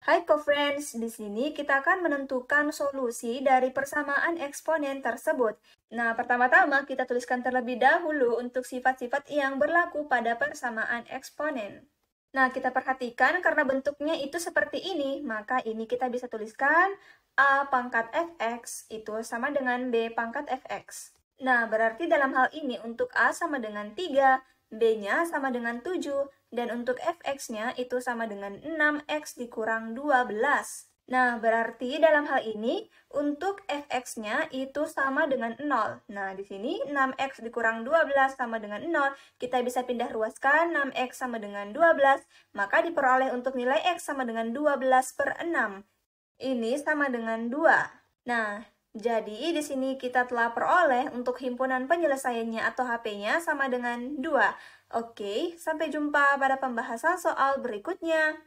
Hai co-friends, di sini kita akan menentukan solusi dari persamaan eksponen tersebut. Nah, pertama-tama kita tuliskan terlebih dahulu untuk sifat-sifat yang berlaku pada persamaan eksponen. Nah, kita perhatikan karena bentuknya itu seperti ini, maka ini kita bisa tuliskan A pangkat fx itu sama dengan B pangkat fx. Nah, berarti dalam hal ini untuk A sama dengan 3, B-nya sama dengan 7, dan untuk fx-nya itu sama dengan 6x dikurang 12. Nah, berarti dalam hal ini untuk fx-nya itu sama dengan 0. Nah, di sini 6x dikurang 12 sama dengan 0. Kita bisa pindah ruaskan 6x sama dengan 12, maka diperoleh untuk nilai x sama dengan 12 per 6. Ini sama dengan 2. Nah, jadi di sini kita telah peroleh untuk himpunan penyelesaiannya atau HP-nya sama dengan 2. Oke, sampai jumpa pada pembahasan soal berikutnya.